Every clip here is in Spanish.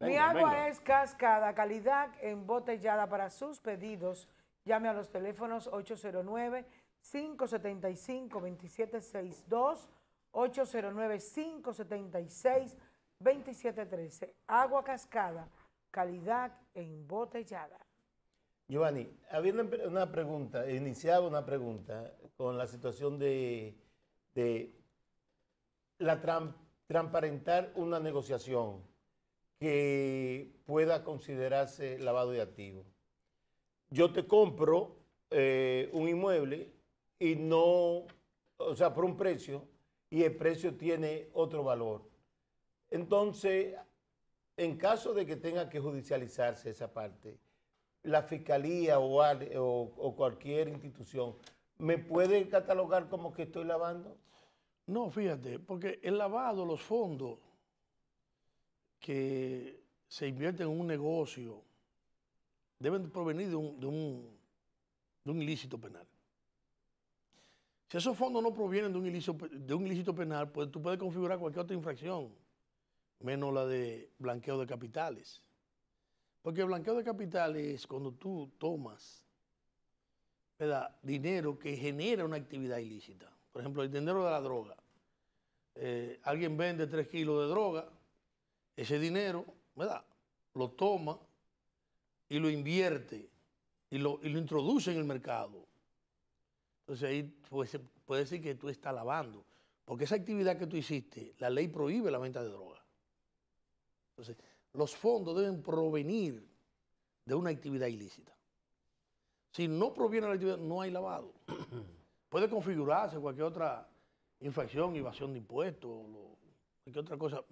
Mi agua es cascada, calidad embotellada para sus pedidos. Llame a los teléfonos 809-575-2762, 809-576-2713. Agua cascada, calidad embotellada. Giovanni, había una pregunta, iniciaba una pregunta con la situación de, de la transparentar una negociación que pueda considerarse lavado de activos. Yo te compro eh, un inmueble y no, o sea, por un precio, y el precio tiene otro valor. Entonces, en caso de que tenga que judicializarse esa parte, la fiscalía o, o cualquier institución, ¿me puede catalogar como que estoy lavando? No, fíjate, porque el lavado, los fondos, que se invierte en un negocio deben provenir de un, ilícito penal. Si esos fondos no provienen de un ilícito, de un ilícito penal, pues tú puedes configurar cualquier otra infracción, menos la de blanqueo de capitales. Porque el blanqueo de capitales es cuando tú tomas dinero que genera una actividad ilícita. Por ejemplo, el dinero de la droga. Eh, alguien vende tres kilos de droga, ese dinero, ¿verdad? Lo toma y lo invierte y lo, introduce en el mercado. Entonces ahí pues, puede decir que tú estás lavando, porque esa actividad que tú hiciste, la ley prohíbe la venta de droga. Entonces, los fondos deben provenir de una actividad ilícita. Si no proviene de la actividad, no hay lavado. puede configurarse cualquier otra infracción, evasión de impuestos, cualquier otra cosa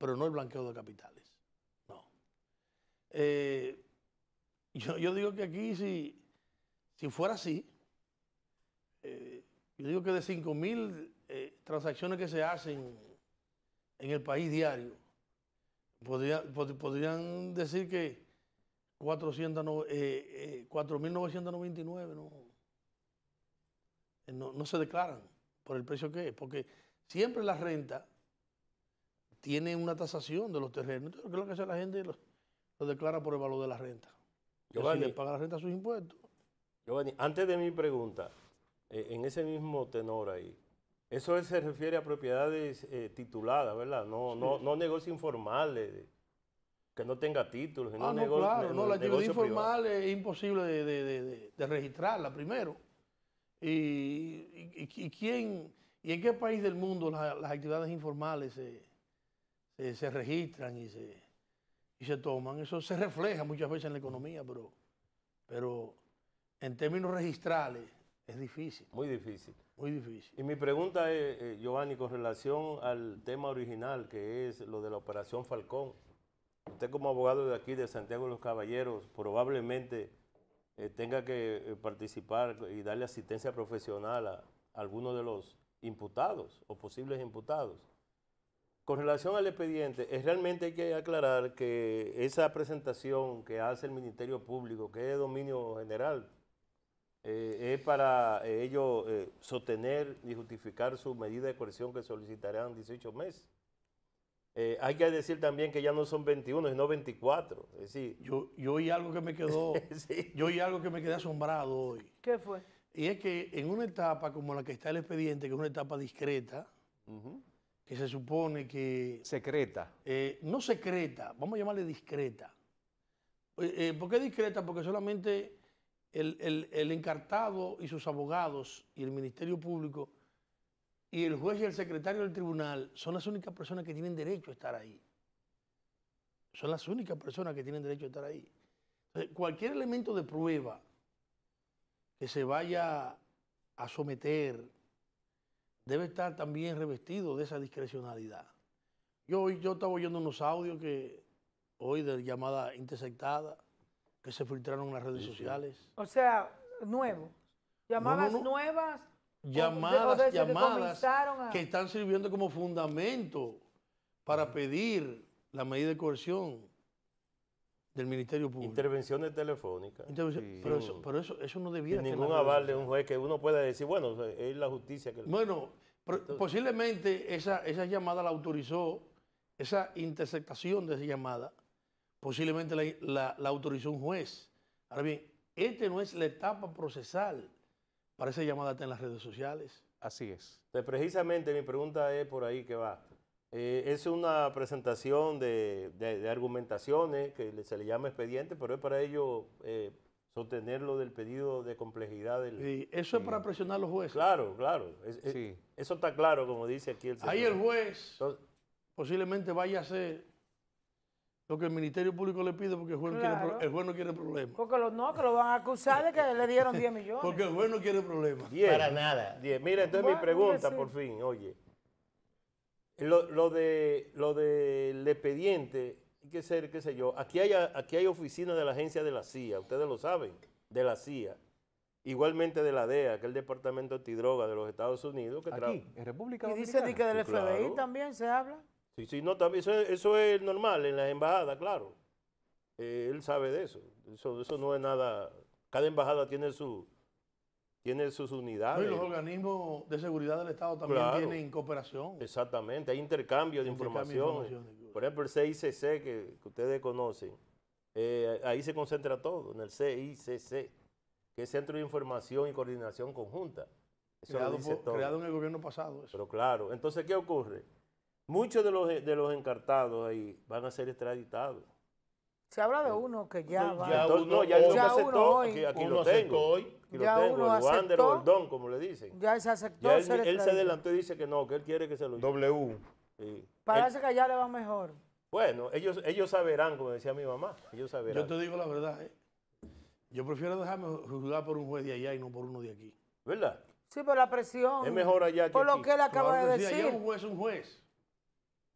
pero no el blanqueo de capitales. No. Eh, yo, digo que aquí, si, si fuera así, eh, yo digo que de 5.000 eh, transacciones que se hacen en el país diario, podrían decir que 4.999 no, no, no se declaran por el precio que es, porque siempre la renta tiene una tasación de los terrenos. Entonces, lo que hace la gente? Lo, declara por el valor de la renta. Giovanni, paga la renta sus impuestos. Giovanni, antes de mi pregunta, eh, en ese mismo tenor ahí, eso se refiere a propiedades eh, tituladas, ¿verdad? No, no, no negocios informales, que no tenga títulos. Ah, no, claro, no, la actividad informal es imposible de, registrarla primero. Y, quién, ¿Y en qué país del mundo las, actividades informales eh, se registran y se, y se toman. Eso se refleja muchas veces en la economía, pero, pero en términos registrales es difícil. Muy difícil. Muy difícil. Y mi pregunta es, eh, eh, Giovanni, con relación al tema original, que es lo de la operación Falcón. Usted como abogado de aquí, de Santiago de los Caballeros, probablemente tenga que participar y darle asistencia profesional a, a algunos de los imputados o posibles imputados. Con relación al expediente, es realmente hay que aclarar que esa presentación que hace el Ministerio Público, que es de dominio general, eh, es para eh, ello eh, sostener y justificar su medida de coerción que solicitarán 18 meses. hay que decir también que ya no son 21, sino 24. Es yo, yo oí algo que me quedó, yo oí algo que me quedé asombrado hoy. ¿Qué fue? Y es que en una etapa como la que está el expediente, que es una etapa discreta, que se supone que... Secreta. Eh, no secreta, vamos a llamarle discreta. Eh, eh, ¿Por qué discreta? Porque solamente el, encartado y sus abogados y el Ministerio Público y el juez y el secretario del tribunal son las únicas personas que tienen derecho a estar ahí. Son las únicas personas que tienen derecho a estar ahí. cualquier elemento de prueba que se vaya a someter debe estar también revestido de esa discrecionalidad. Yo, yo estaba oyendo unos audios que hoy de llamada interceptada que se filtraron en las redes sociales. O sea, nuevos. Llamadas nuevas. Llamadas, llamadas que, están sirviendo como fundamento para pedir la medida de coerción del Ministerio Público. Intervenciones telefónicas. pero, eso, eso, no debiera... ningún aval de un juez que uno pueda decir, bueno, es la justicia que... Bueno, posiblemente esa, esa llamada la autorizó, esa interceptación de esa llamada, posiblemente la, autorizó un juez. Ahora bien, esta no es la etapa procesal para esa llamada en las redes sociales. Así es. precisamente mi pregunta es por ahí que va. Eh, es una presentación de, argumentaciones que se le llama expediente, pero es para ello eh, sostenerlo del pedido de complejidad del. eso es para presionar a los jueces. Claro, claro. eso está claro, como dice aquí el señor. Ahí el juez posiblemente vaya a hacer lo que el Ministerio Público le pide porque el juez, no, quiere, el juez problemas. Porque lo, no, que lo van a acusar de que le dieron 10 millones. Porque el juez no quiere problemas. para nada. Mira, entonces mi pregunta, por fin, oye. Lo, de, lo del expediente, hay que ser, qué sé yo, aquí hay, aquí hay oficinas de la agencia de la CIA, ustedes lo saben, de la CIA. Igualmente de la DEA, que es el Departamento Antidroga de los Estados Unidos. Que Aquí, en República Dominicana. Y dice que del FBI también se habla. Sí, sí, no, también, eso, es normal en las embajadas, claro. Eh, él sabe de eso. eso. Eso no es nada... Cada embajada tiene su, tiene sus unidades. y los organismos de seguridad del Estado también tienen cooperación. Exactamente, hay intercambio, de, información. Por ejemplo, el CICC, que, ustedes conocen, eh, ahí se concentra todo, en el CICC, que es Centro de Información y Coordinación Conjunta. creado, creado en el gobierno pasado. Eso. Pero claro, entonces, ¿qué ocurre? Muchos de los, de los encartados ahí van a ser extraditados. Se habla de uno que ya va. Ya uno, no, ya, uno ya aceptó, hoy, aquí, lo tengo. hoy. ya lo tengo, uno el Wander como le dicen. Ya se aceptó. él, se él se adelantó y dice que no, que él quiere que se lo lleve. W. Parece que allá le va mejor. Bueno, ellos, ellos saberán, como decía mi mamá. Ellos saberán. Yo te digo la verdad, ¿eh? Yo prefiero dejarme juzgar por un juez de allá y no por uno de aquí. ¿Verdad? Sí, por la presión. Es mejor allá que Por lo que él acaba de decir. allá un juez es un juez.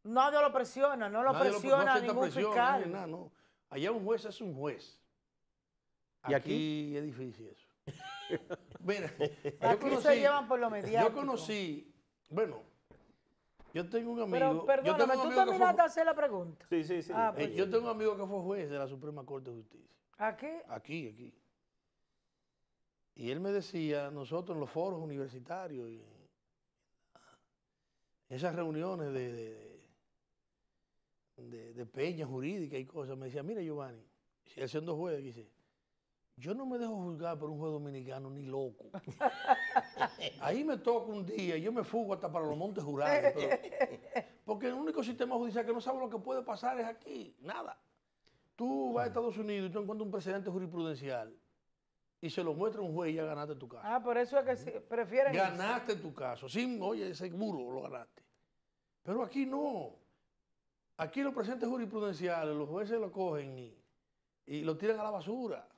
Nadie lo presiona, no lo presiona ningún fiscal. No, no. Allá un juez es un juez. ¿Y aquí? es difícil eso. Mira, aquí conocí, se llevan por lo mediático. Yo conocí, bueno, yo tengo un amigo. Pero perdóname, tú terminaste de hacer la pregunta. Sí, sí, sí. Ah, pues eh, yo tengo un amigo que fue juez de la Suprema Corte de Justicia. ¿Aquí? Aquí, aquí. Y él me decía, nosotros en los foros universitarios, y esas reuniones de de, de peña jurídica y cosas, me decía, mira Giovanni, siendo juez, dice, yo no me dejo juzgar por un juez dominicano ni loco. Ahí me toca un día, yo me fugo hasta para los montes jurados. porque el único sistema judicial que no sabe lo que puede pasar es aquí, nada. Tú vas a Estados Unidos y tú encuentras un presidente jurisprudencial y se lo muestra un juez y ya ganaste tu caso. Ah, por eso es que prefieren. Ganaste tu caso, sin, oye, seguro lo ganaste. Pero aquí no. Aquí los presentes jurisprudenciales, los jueces lo cogen y, y lo tiran a la basura.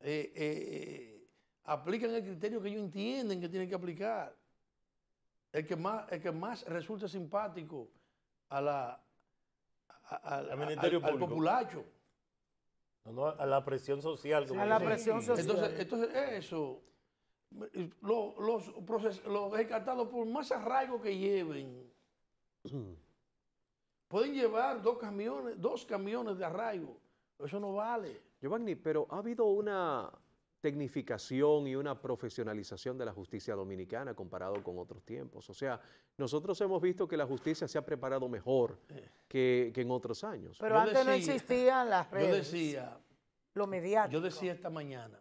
Eh, eh, aplican el criterio que ellos entienden que tienen que aplicar. El que más, que más resulta simpático a la, al, populacho. a la presión social. Como a la presión social. Entonces, eso, los, los, los por más arraigo que lleven, mm. Pueden llevar dos camiones, dos camiones de arraigo. Eso no vale. Giovanni, pero ha habido una tecnificación y una profesionalización de la justicia dominicana comparado con otros tiempos. O sea, nosotros hemos visto que la justicia se ha preparado mejor que, en otros años. Pero antes no existían las redes. Yo decía, lo mediático. Yo decía esta mañana,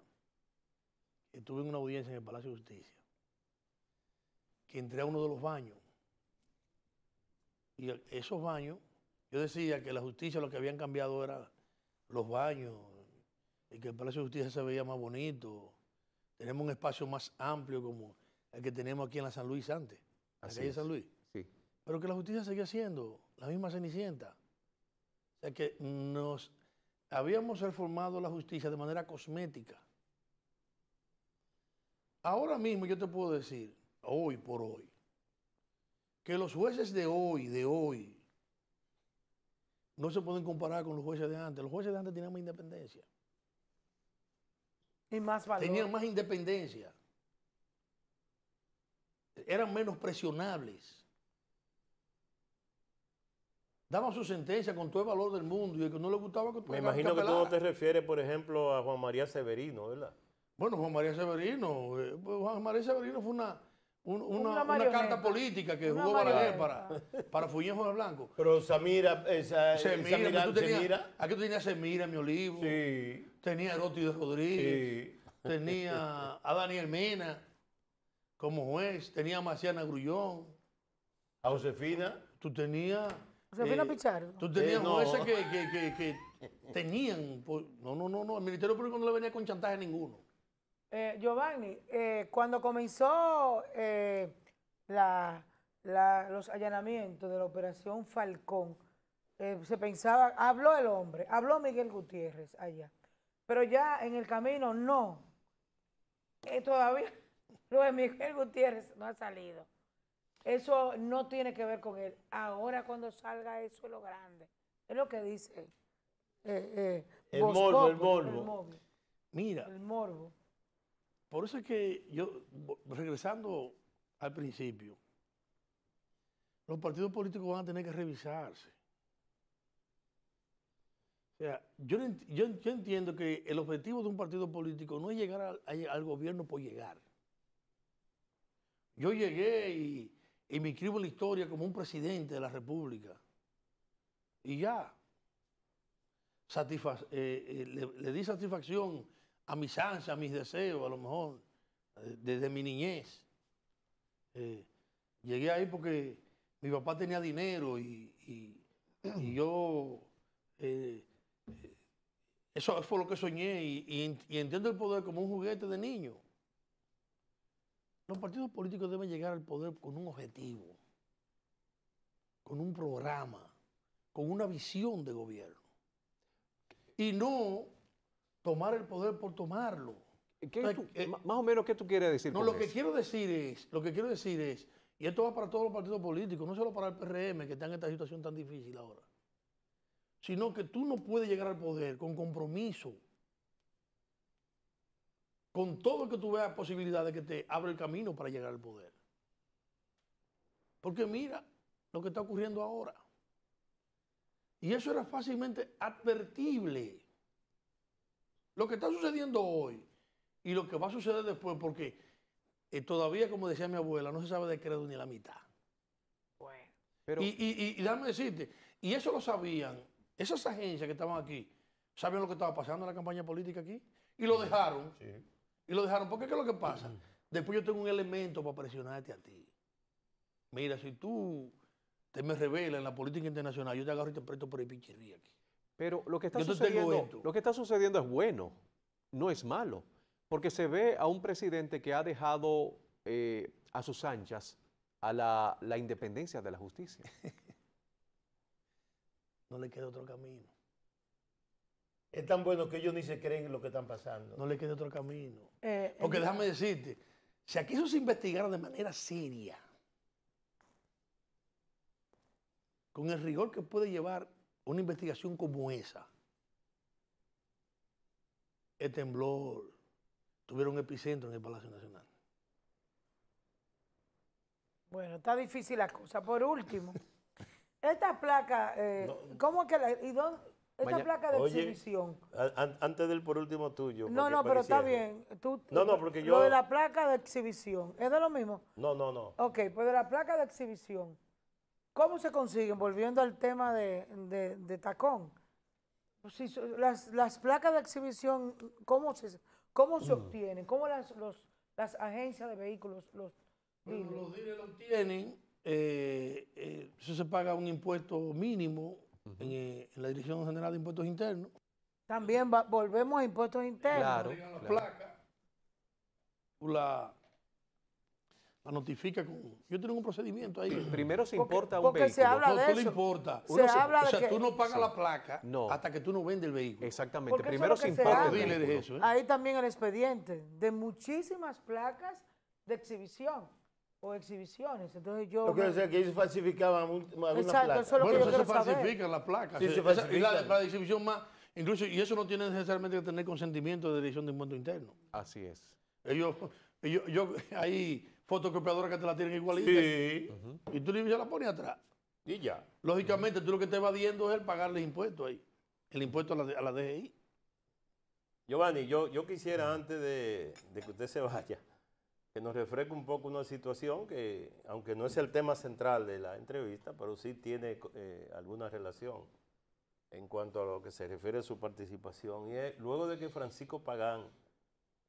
estuve en una audiencia en el Palacio de Justicia, que entré a uno de los baños y esos baños, yo decía que la justicia lo que habían cambiado era los baños, y que el Palacio de Justicia se veía más bonito. Tenemos un espacio más amplio como el que tenemos aquí en la San Luis antes, en la calle San Luis. Sí. Pero que la justicia seguía siendo la misma cenicienta. O sea que nos habíamos reformado la justicia de manera cosmética. Ahora mismo yo te puedo decir, hoy por hoy, que los jueces de hoy, de hoy, no se pueden comparar con los jueces de antes. Los jueces de antes tenían más independencia. Y más valor. Tenían más independencia. Eran menos presionables. Daban su sentencia con todo el valor del mundo y el que no le gustaba que Me imagino que tú te refieres, por ejemplo, a Juan María Severino, ¿verdad? Bueno, Juan María Severino. Eh, pues, Juan María Severino fue una una, carta política que jugó para, para de Blanco. Pero Samira, esa, eh, Samira, tú tenías, Aquí tú tenías Semira, mi olivo. Sí. Tenía a de Rodríguez. Sí. Tenía a Daniel Mena como juez. Tenía a Marciana Grullón. A Josefina. Tú tenías. Josefina eh, Pichardo. Tú tenías eh, jueces que, que, que, tenían. Pues, no, no, no, no. El Ministerio Público no le venía con chantaje a ninguno. Eh, Giovanni, eh, cuando comenzó eh, los allanamientos de la operación Falcón, se pensaba, habló el hombre, habló Miguel Gutiérrez allá, pero ya en el camino no. todavía lo de Miguel Gutiérrez no ha salido. Eso no tiene que ver con él. Ahora cuando salga eso es lo grande. Es lo que dice. el, morbo, el morbo, el morbo. Mira. El morbo. Por eso es que yo, regresando al principio, los partidos políticos van a tener que revisarse. O sea, yo, entiendo que el objetivo de un partido político no es llegar al, gobierno por llegar. Yo llegué y, me escribo la historia como un presidente de la República. Y ya, eh, eh, le di satisfacción a mis ansias, a mis deseos, a lo mejor, eh, desde mi niñez. Eh, llegué ahí porque mi papá tenía dinero y, yo... Eh, eso fue lo que soñé y, y entiendo el poder como un juguete de niño. Los partidos políticos deben llegar al poder con un objetivo, con un programa, con una visión de gobierno. Y no tomar el poder por tomarlo. Eh, más o menos, ¿qué tú quieres decir? No, lo que quiero decir es, lo que quiero decir es, y esto va para todos los partidos políticos, no solo para el PRM que está en esta situación tan difícil ahora, sino que tú no puedes llegar al poder con compromiso, con todo que tú veas posibilidad de que te abra el camino para llegar al poder. Porque mira lo que está ocurriendo ahora. Y eso era fácilmente advertible. Lo que está sucediendo hoy y lo que va a suceder después, porque eh, todavía, como decía mi abuela, no se sabe de credo ni la mitad. Bueno. Y, y, y, dame decirte, y eso lo sabían, esas agencias que estaban aquí, ¿sabían lo que estaba pasando en la campaña política aquí? Y lo dejaron. Sí. Y lo dejaron. Porque qué es lo que pasa? Después yo tengo un elemento para presionarte a ti. Mira, si tú te me revelas en la política internacional, yo te agarro y te presto por el pinche aquí. Pero lo que, está sucediendo, lo que está sucediendo es bueno, no es malo, porque se ve a un presidente que ha dejado eh, a sus anchas a la, independencia de la justicia. no le queda otro camino. Es tan bueno que ellos ni se creen en lo que están pasando. No le queda otro camino. Eh, eh, porque déjame decirte, si aquí eso se investigara de manera seria, con el rigor que puede llevar una investigación como esa, el temblor tuvieron epicentro en el Palacio Nacional. Bueno, está difícil la cosa. Por último, esta placa, eh, ¿cómo que la, y dónde, esta placa de exhibición? antes del por último tuyo. No, no, pero está bien. Tú, no, no, porque yo... Lo de la placa de exhibición, ¿es de lo mismo? No, no, no. Ok, pues de la placa de exhibición. ¿Cómo se consiguen? Volviendo al tema de, de, tacón. Pues las, placas de exhibición, ¿cómo se, cómo se mm. obtienen? ¿Cómo las, agencias de vehículos los bueno, los lo obtienen. Eh, eh, eso se paga un impuesto mínimo eh, en, la Dirección General de Impuestos Internos. También volvemos a impuestos internos. Claro, la, la notifica con... Yo tengo un procedimiento ahí. Primero se importa porque, un vehículo. Se habla no, de eso. importa. Se o sea, tú no pagas la placa hasta que tú no vendes el vehículo. Exactamente. Primero se importa el De eso, ¿eh? Ahí también el expediente de muchísimas placas de exhibición o exhibiciones. Entonces yo... Lo que decía que ellos falsificaban alguna Exacto, Eso es lo bueno, que yo eso se falsifican las placas. Sí, eh, se Y la, de exhibición más... Incluso, y eso no tiene necesariamente que tener consentimiento de dirección de impuesto interno. Así es. Ellos, ellos yo ahí fotocopiadora que te la tienen igualita. Sí. Y tú ya la pones atrás. Y ya. Lógicamente, tú lo que te evadiendo es el pagarle impuestos ahí. El impuesto a la, DGI. Giovanni, yo, yo quisiera antes de, que usted se vaya, que nos refresque un poco una situación que, aunque no es el tema central de la entrevista, pero sí tiene eh, alguna relación en cuanto a lo que se refiere a su participación. Y es, luego de que Francisco Pagán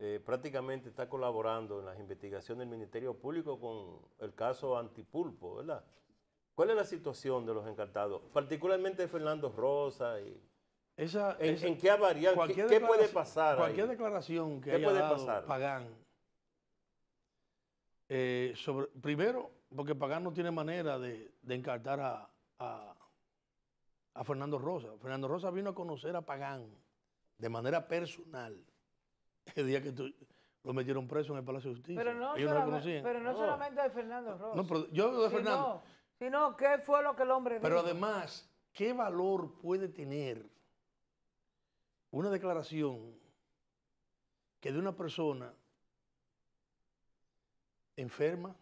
eh, prácticamente está colaborando en las investigaciones del Ministerio Público con el caso Antipulpo, ¿verdad? ¿Cuál es la situación de los encartados? Particularmente Fernando Rosa y... Esa, ¿En, qué ha ¿Qué, puede pasar? Cualquier declaración que haya puede Pagán, eh, sobre, primero, porque Pagán no tiene manera de, encartar a Fernando Rosa. Fernando Rosa vino a conocer a Pagán de manera personal el día que lo metieron preso en el Palacio de Justicia. Pero no, solamente de Fernando Ross. No, yo de Fernando. No, sino, ¿qué fue lo que el hombre dijo? Pero además, ¿qué valor puede tener una declaración que de una persona enferma?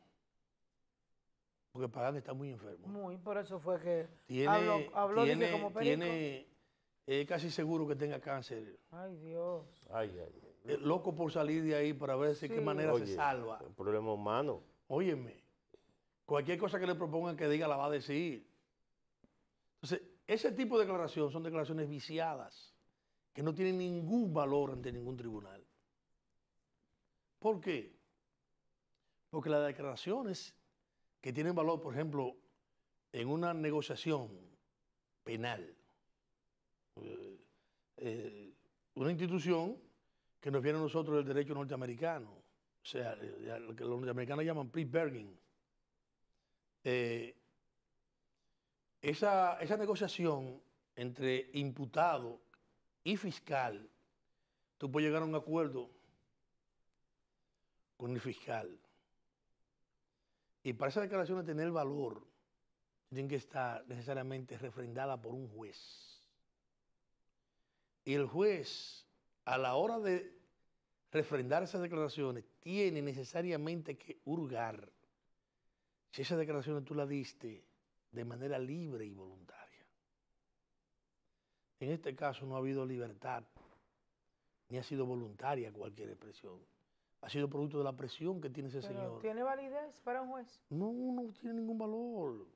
Porque Pagán está muy enfermo. Muy, por eso fue que habló, habló dice, como perico. Tiene, eh, es casi seguro que tenga cáncer. Ay, Dios. Ay, ay, ay. Eh, loco por salir de ahí para ver si qué manera se salva. Un problema humano. Óyeme, cualquier cosa que le propongan que diga la va a decir. Entonces, ese tipo de declaraciones son declaraciones viciadas, que no tienen ningún valor ante ningún tribunal. ¿Por qué? Porque las declaraciones que tienen valor, por ejemplo, en una negociación penal, eh, eh, una institución que nos viene a nosotros del derecho norteamericano, o sea, eh, lo que los norteamericanos llaman pre Bergen... Eh, esa, esa negociación entre imputado y fiscal, tú puedes llegar a un acuerdo con el fiscal. Y para esa declaración de tener valor, tiene que estar necesariamente refrendada por un juez. Y el juez a la hora de refrendar esas declaraciones, tiene necesariamente que hurgar si esas declaraciones tú las diste de manera libre y voluntaria. En este caso no ha habido libertad, ni ha sido voluntaria cualquier expresión. Ha sido producto de la presión que tiene ese señor. ¿Tiene validez para un juez? No, no tiene ningún valor.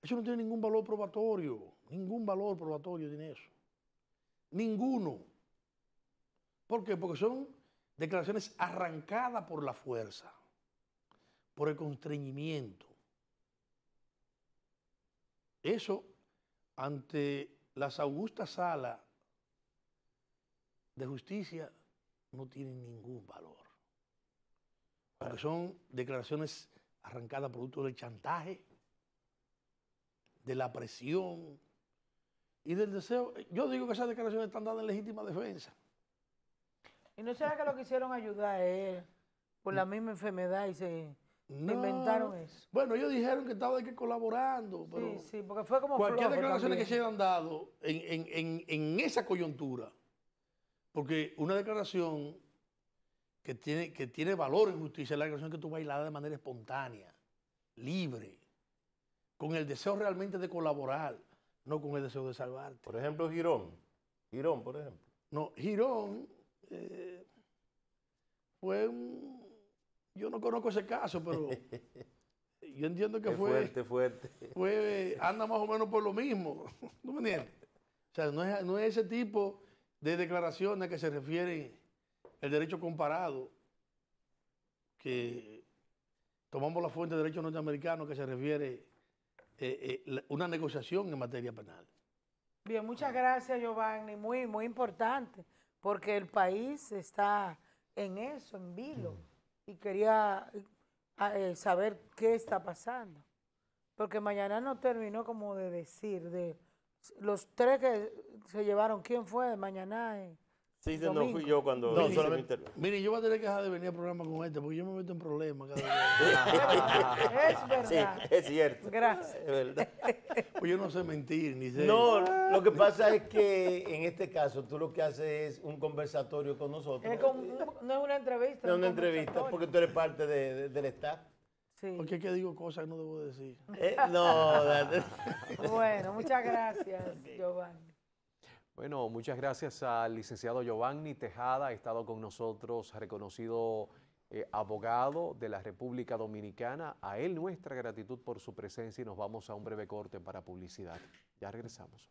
Eso no tiene ningún valor probatorio. Ningún valor probatorio tiene eso. Ninguno. ¿Por qué? Porque son declaraciones arrancadas por la fuerza, por el constreñimiento. Eso ante las augustas salas de justicia no tiene ningún valor. Porque son declaraciones arrancadas producto del chantaje, de la presión y del deseo. Yo digo que esas declaraciones están dadas en legítima defensa. ¿Y no será que lo quisieron ayudar a él por la misma enfermedad y se inventaron eso? Bueno, ellos dijeron que estaba que colaborando, pero... Sí, sí, porque fue como... Cualquier declaración que se hayan dado en, esa coyuntura, porque una declaración que tiene, que tiene valor en justicia es la declaración que tú bailas de manera espontánea, libre, con el deseo realmente de colaborar, no con el deseo de salvarte. Por ejemplo, Girón. Girón, por ejemplo. No, Girón eh, fue un... Yo no conozco ese caso, pero yo entiendo que fue... Fuerte, fuerte. Fue, anda más o menos por lo mismo, ¿no es, ese tipo de declaraciones que se refiere el derecho comparado, que tomamos la fuente de derecho norteamericano que se refiere eh, eh una negociación en materia penal. Bien, muchas gracias, Giovanni. Muy, muy importante porque el país está en eso, en vilo, y quería eh, saber qué está pasando. Porque mañana no terminó como de decir, de los tres que se llevaron, ¿quién fue? Mañana. en... Sí, no fui yo cuando no, Mire, yo voy a tener que dejar de venir a programa con este porque yo me meto en problemas cada día. es verdad. Sí, es cierto. Gracias. Es verdad. Pues yo no sé mentir ni sé. No, lo que pasa es que en este caso tú lo que haces es un conversatorio con nosotros. no es una entrevista. No es una entrevista porque tú eres parte de, del staff. Sí. Porque es que digo cosas que no debo decir. Eh, no, bueno, muchas gracias, Giovanni. Bueno, muchas gracias al licenciado Giovanni Tejada, ha estado con nosotros, reconocido eh, abogado de la República Dominicana. A él nuestra gratitud por su presencia y nos vamos a un breve corte para publicidad. Ya regresamos.